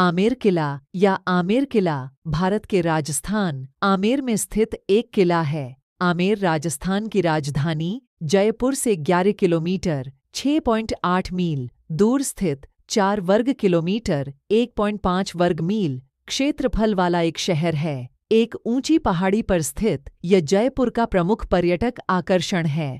आमेर किला या आमेर किला भारत के राजस्थान आमेर में स्थित एक किला है आमेर राजस्थान की राजधानी जयपुर से 11 किलोमीटर 6.8 मील दूर स्थित चार वर्ग किलोमीटर 1.5 वर्ग मील क्षेत्रफल वाला एक शहर है एक ऊंची पहाड़ी पर स्थित यह जयपुर का प्रमुख पर्यटक आकर्षण है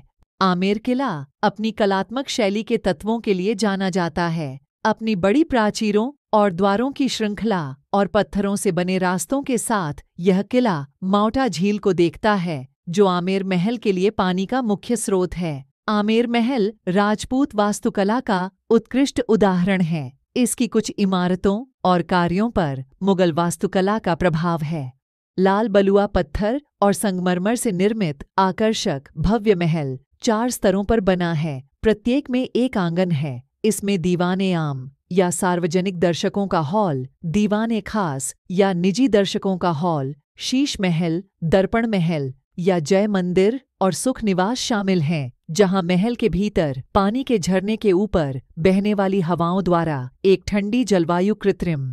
आमेर किला अपनी कलात्मक शैली के तत्वों के लिए जाना जाता है अपनी बड़ी प्राचीरों और द्वारों की श्रृंखला और पत्थरों से बने रास्तों के साथ यह किला माउटा झील को देखता है जो आमेर महल के लिए पानी का मुख्य स्रोत है आमेर महल राजपूत वास्तुकला का उत्कृष्ट उदाहरण है इसकी कुछ इमारतों और कार्यों पर मुगल वास्तुकला का प्रभाव है लाल बलुआ पत्थर और संगमरमर से निर्मित आकर्षक भव्य महल चार स्तरों पर बना है प्रत्येक में एक आंगन है इसमें दीवाने आम या सार्वजनिक दर्शकों का हॉल दीवान खास या निजी दर्शकों का हॉल शीश महल दर्पण महल या जय मंदिर और सुख निवास शामिल हैं जहां महल के भीतर पानी के झरने के ऊपर बहने वाली हवाओं द्वारा एक ठंडी जलवायु कृत्रिम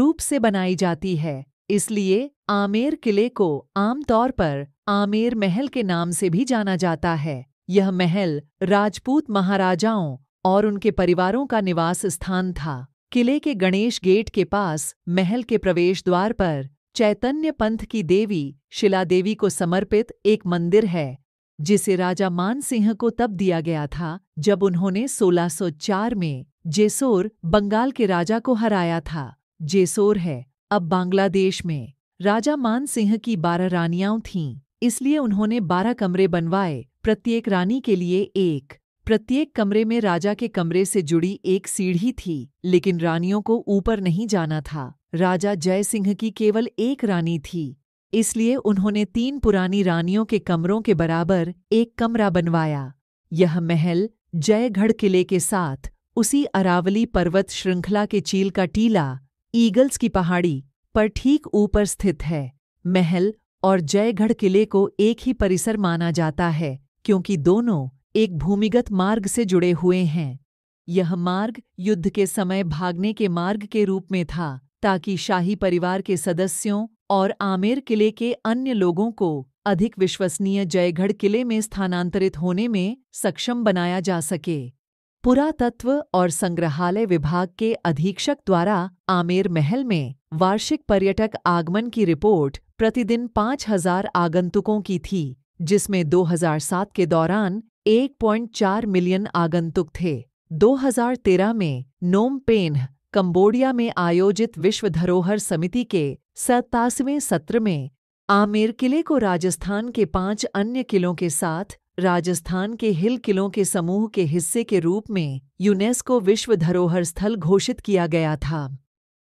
रूप से बनाई जाती है इसलिए आमेर किले को आमतौर पर आमेर महल के नाम से भी जाना जाता है यह महल राजपूत महाराजाओं और उनके परिवारों का निवास स्थान था किले के गणेश गेट के पास महल के प्रवेश द्वार पर चैतन्य पंथ की देवी शिला देवी को समर्पित एक मंदिर है जिसे राजा मान सिंह को तब दिया गया था जब उन्होंने 1604 में जेसोर बंगाल के राजा को हराया था जेसोर है अब बांग्लादेश में राजा मान सिंह की बारह रानियां थीं इसलिए उन्होंने बारह कमरे बनवाए प्रत्येक रानी के लिए एक प्रत्येक कमरे में राजा के कमरे से जुड़ी एक सीढ़ी थी लेकिन रानियों को ऊपर नहीं जाना था राजा जय सिंह की केवल एक रानी थी इसलिए उन्होंने तीन पुरानी रानियों के कमरों के बराबर एक कमरा बनवाया यह महल जयगढ़ किले के साथ उसी अरावली पर्वत श्रृंखला के चील का टीला ईगल्स की पहाड़ी पर ठीक ऊपर स्थित है महल और जयगढ़ किले को एक ही परिसर माना जाता है क्योंकि दोनों एक भूमिगत मार्ग से जुड़े हुए हैं यह मार्ग युद्ध के समय भागने के मार्ग के रूप में था ताकि शाही परिवार के सदस्यों और आमेर किले के अन्य लोगों को अधिक विश्वसनीय जयगढ़ किले में स्थानांतरित होने में सक्षम बनाया जा सके पुरातत्व और संग्रहालय विभाग के अधीक्षक द्वारा आमेर महल में वार्षिक पर्यटक आगमन की रिपोर्ट प्रतिदिन पाँच हज़ार आगंतुकों की थी जिसमें 2007 के दौरान 1.4 मिलियन आगंतुक थे 2013 में नोम पेन्ह कंबोडिया में आयोजित विश्व धरोहर समिति के सत्तासवें सत्र में आमेर किले को राजस्थान के पांच अन्य किलों के साथ राजस्थान के हिल किलों के समूह के हिस्से के रूप में यूनेस्को विश्व धरोहर स्थल घोषित किया गया था